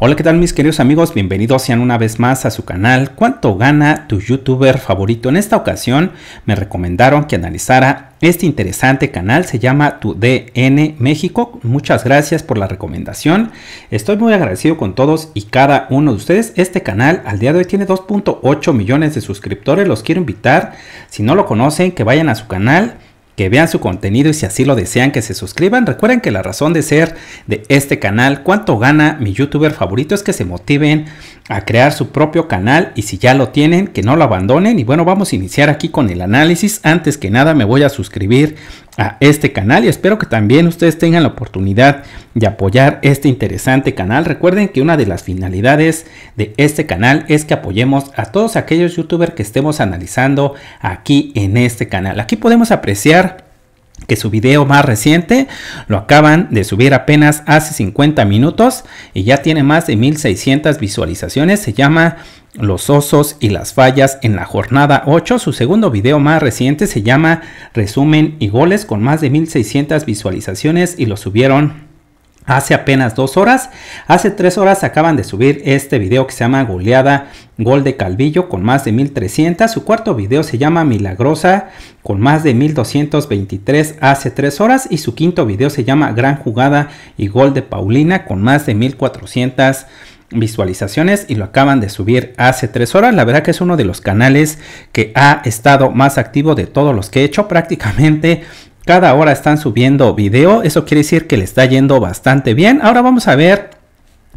Hola, ¿qué tal mis queridos amigos? Bienvenidos sean una vez más a su canal ¿Cuánto gana tu youtuber favorito? En esta ocasión me recomendaron que analizara este interesante canal, se llama Tu DN México. Muchas gracias por la recomendación. Estoy muy agradecido con todos y cada uno de ustedes. Este canal al día de hoy tiene 2.8 millones de suscriptores. Los quiero invitar, si no lo conocen, que vayan a su canal que vean su contenido y si así lo desean que se suscriban. Recuerden que la razón de ser de este canal, cuánto gana mi youtuber favorito, es que se motiven a crear su propio canal y si ya lo tienen, que no lo abandonen. Y bueno, vamos a iniciar aquí con el análisis. Antes que nada me voy a suscribir a este canal y espero que también ustedes tengan la oportunidad de apoyar este interesante canal. Recuerden que una de las finalidades de este canal es que apoyemos a todos aquellos youtubers que estemos analizando aquí en este canal. Aquí podemos apreciar que su video más reciente lo acaban de subir apenas hace 50 minutos y ya tiene más de 1600 visualizaciones. Se llama Los osos y las fallas en la jornada 8. Su segundo video más reciente se llama Resumen y goles con más de 1600 visualizaciones y lo subieron hace apenas dos horas. Hace tres horas acaban de subir este video que se llama Goleada Gol de Calvillo con más de 1300. Su cuarto video se llama Milagrosa con más de 1223 hace tres horas. Y su quinto video se llama Gran Jugada y Gol de Paulina con más de 1400 visualizaciones y lo acaban de subir hace tres horas. La verdad que es uno de los canales que ha estado más activo de todos los que he hecho. Prácticamente cada hora están subiendo video, eso quiere decir que le está yendo bastante bien. Ahora vamos a ver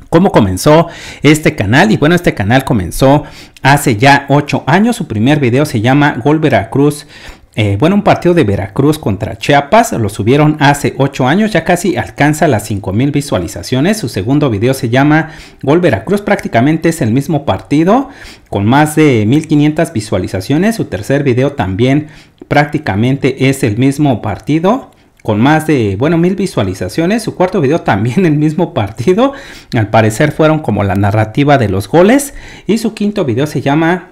cómo comenzó este canal. Y bueno, este canal comenzó hace ya 8 años. Su primer video se llama Gol Veracruz. Eh, bueno, un partido de Veracruz contra Chiapas lo subieron hace 8 años, ya casi alcanza las 5.000 visualizaciones. Su segundo video se llama Gol Veracruz, prácticamente es el mismo partido, con más de 1.500 visualizaciones. Su tercer video también prácticamente es el mismo partido con más de, bueno, mil visualizaciones. Su cuarto video también el mismo partido. Al parecer fueron como la narrativa de los goles. Y su quinto video se llama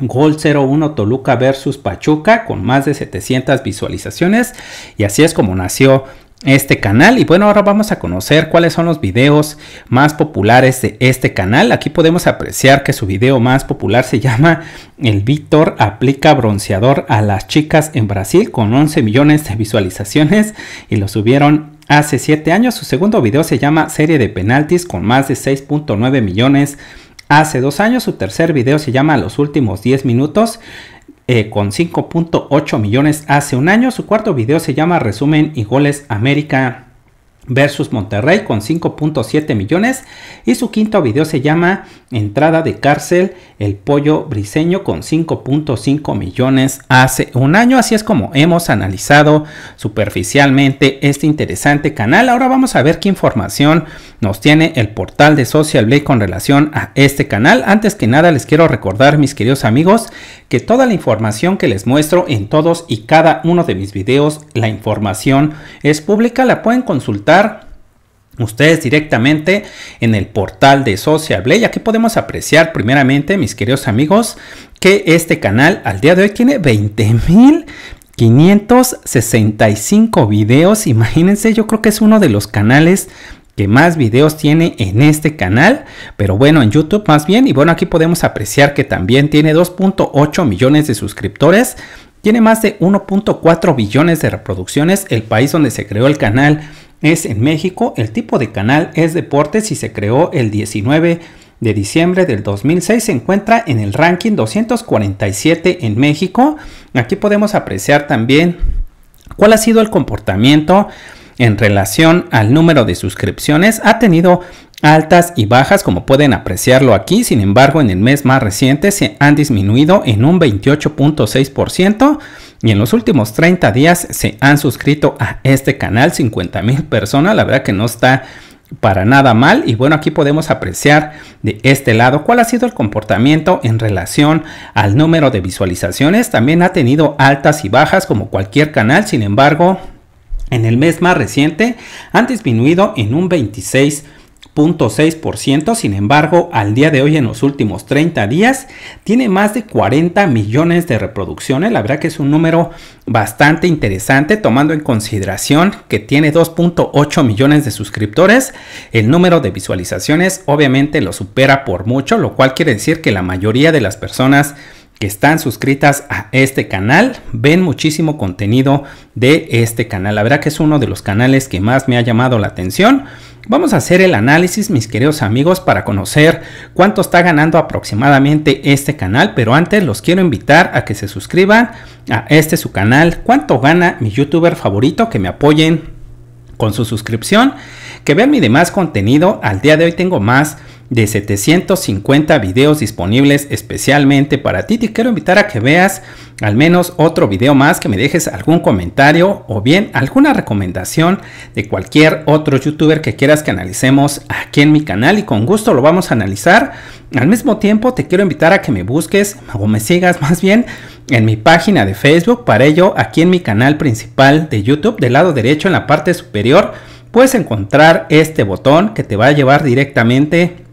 Gol 01 Toluca versus Pachuca con más de 700 visualizaciones. Y así es como nació este canal y bueno ahora vamos a conocer cuáles son los videos más populares de este canal aquí podemos apreciar que su video más popular se llama el Víctor aplica bronceador a las chicas en Brasil con 11 millones de visualizaciones y lo subieron hace 7 años su segundo video se llama serie de penaltis con más de 6.9 millones Hace dos años su tercer video se llama Los últimos 10 minutos eh, con 5.8 millones hace un año. Su cuarto video se llama Resumen y Goles América versus Monterrey con 5.7 millones y su quinto video se llama Entrada de cárcel el pollo briseño con 5.5 millones hace un año así es como hemos analizado superficialmente este interesante canal ahora vamos a ver qué información nos tiene el portal de Social Blade con relación a este canal antes que nada les quiero recordar mis queridos amigos que toda la información que les muestro en todos y cada uno de mis videos la información es pública la pueden consultar ustedes directamente en el portal de y Aquí podemos apreciar primeramente, mis queridos amigos, que este canal al día de hoy tiene 20 mil 565 videos, imagínense, yo creo que es uno de los canales que más videos tiene en este canal, pero bueno, en YouTube más bien, y bueno, aquí podemos apreciar que también tiene 2.8 millones de suscriptores, tiene más de 1.4 billones de reproducciones, el país donde se creó el canal es en México, el tipo de canal es deportes y se creó el 19 de diciembre del 2006 se encuentra en el ranking 247 en México. Aquí podemos apreciar también cuál ha sido el comportamiento en relación al número de suscripciones. Ha tenido altas y bajas como pueden apreciarlo aquí. Sin embargo, en el mes más reciente se han disminuido en un 28.6%. Y en los últimos 30 días se han suscrito a este canal 50 mil personas. La verdad que no está para nada mal y bueno aquí podemos apreciar de este lado cuál ha sido el comportamiento en relación al número de visualizaciones también ha tenido altas y bajas como cualquier canal sin embargo en el mes más reciente han disminuido en un 26 ciento sin embargo, al día de hoy en los últimos 30 días tiene más de 40 millones de reproducciones. La verdad que es un número bastante interesante tomando en consideración que tiene 2.8 millones de suscriptores. El número de visualizaciones obviamente lo supera por mucho, lo cual quiere decir que la mayoría de las personas que están suscritas a este canal ven muchísimo contenido de este canal. La verdad que es uno de los canales que más me ha llamado la atención. Vamos a hacer el análisis, mis queridos amigos, para conocer cuánto está ganando aproximadamente este canal. Pero antes los quiero invitar a que se suscriban a este su canal. ¿Cuánto gana mi youtuber favorito? Que me apoyen con su suscripción. Que vean mi demás contenido. Al día de hoy tengo más de 750 videos disponibles especialmente para ti. Te quiero invitar a que veas al menos otro video más, que me dejes algún comentario o bien alguna recomendación de cualquier otro youtuber que quieras que analicemos aquí en mi canal y con gusto lo vamos a analizar. Al mismo tiempo te quiero invitar a que me busques o me sigas más bien en mi página de Facebook. Para ello aquí en mi canal principal de YouTube del lado derecho en la parte superior puedes encontrar este botón que te va a llevar directamente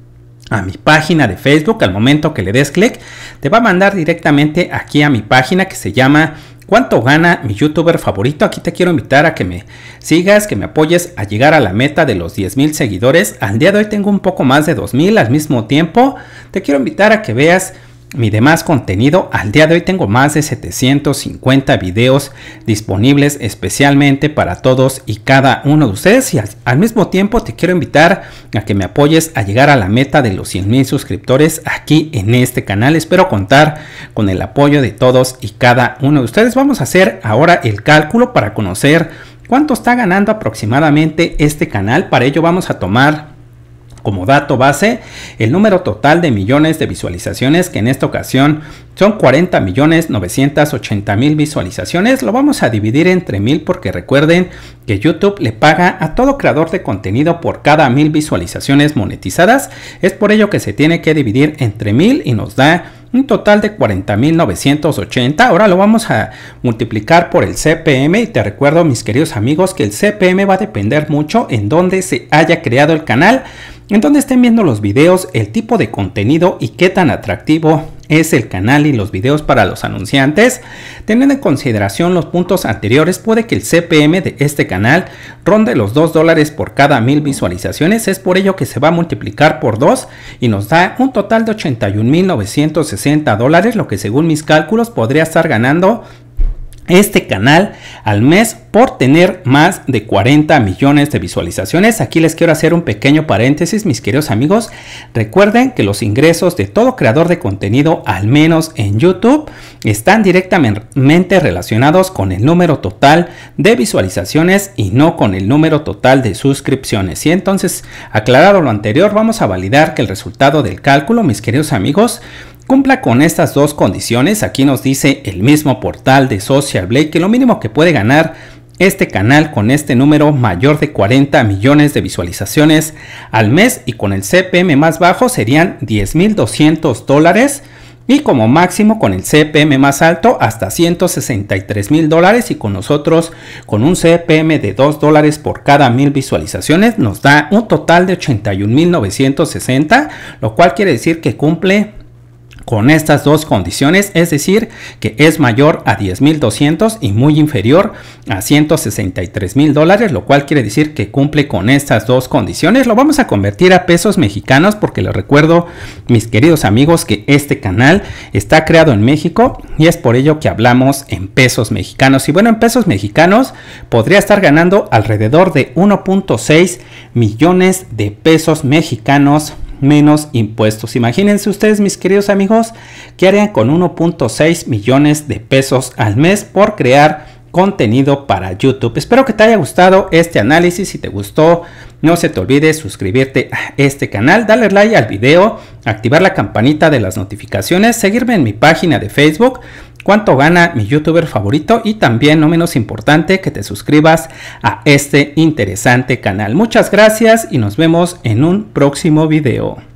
a mi página de Facebook. Al momento que le des clic, te va a mandar directamente aquí a mi página que se llama ¿Cuánto gana mi youtuber favorito? Aquí te quiero invitar a que me sigas, que me apoyes a llegar a la meta de los 10.000 seguidores. Al día de hoy tengo un poco más de 2.000 al mismo tiempo. Te quiero invitar a que veas mi demás contenido. Al día de hoy tengo más de 750 videos disponibles especialmente para todos y cada uno de ustedes. Y al, al mismo tiempo te quiero invitar a que me apoyes a llegar a la meta de los 100 mil suscriptores aquí en este canal. Espero contar con el apoyo de todos y cada uno de ustedes. Vamos a hacer ahora el cálculo para conocer cuánto está ganando aproximadamente este canal. Para ello vamos a tomar como dato base, el número total de millones de visualizaciones, que en esta ocasión son 40 millones 980 mil visualizaciones, lo vamos a dividir entre mil porque recuerden que YouTube le paga a todo creador de contenido por cada mil visualizaciones monetizadas. Es por ello que se tiene que dividir entre mil y nos da un total de 40.980. Ahora lo vamos a multiplicar por el CPM y te recuerdo mis queridos amigos que el CPM va a depender mucho en dónde se haya creado el canal en donde estén viendo los videos, el tipo de contenido y qué tan atractivo es el canal y los videos para los anunciantes. Teniendo en consideración los puntos anteriores, puede que el CPM de este canal ronde los 2 dólares por cada mil visualizaciones. Es por ello que se va a multiplicar por 2 y nos da un total de 81.960 dólares, lo que según mis cálculos podría estar ganando este canal al mes por tener más de 40 millones de visualizaciones. Aquí les quiero hacer un pequeño paréntesis, mis queridos amigos. Recuerden que los ingresos de todo creador de contenido, al menos en YouTube, están directamente relacionados con el número total de visualizaciones y no con el número total de suscripciones. Y entonces, aclarado lo anterior, vamos a validar que el resultado del cálculo, mis queridos amigos, cumpla con estas dos condiciones, aquí nos dice el mismo portal de Social Blade que lo mínimo que puede ganar este canal con este número mayor de 40 millones de visualizaciones al mes y con el CPM más bajo serían 10.200 dólares y como máximo con el CPM más alto hasta 163 mil dólares y con nosotros con un CPM de 2 dólares por cada mil visualizaciones nos da un total de 81.960 lo cual quiere decir que cumple con estas dos condiciones, es decir, que es mayor a 10.200 y muy inferior a mil dólares, lo cual quiere decir que cumple con estas dos condiciones. Lo vamos a convertir a pesos mexicanos porque les recuerdo, mis queridos amigos, que este canal está creado en México y es por ello que hablamos en pesos mexicanos. Y bueno, en pesos mexicanos podría estar ganando alrededor de 1.6 millones de pesos mexicanos menos impuestos. Imagínense ustedes, mis queridos amigos, que harían con 1.6 millones de pesos al mes por crear contenido para YouTube. Espero que te haya gustado este análisis. Si te gustó, no se te olvide suscribirte a este canal, darle like al video, activar la campanita de las notificaciones, seguirme en mi página de Facebook cuánto gana mi youtuber favorito y también, no menos importante, que te suscribas a este interesante canal. Muchas gracias y nos vemos en un próximo video.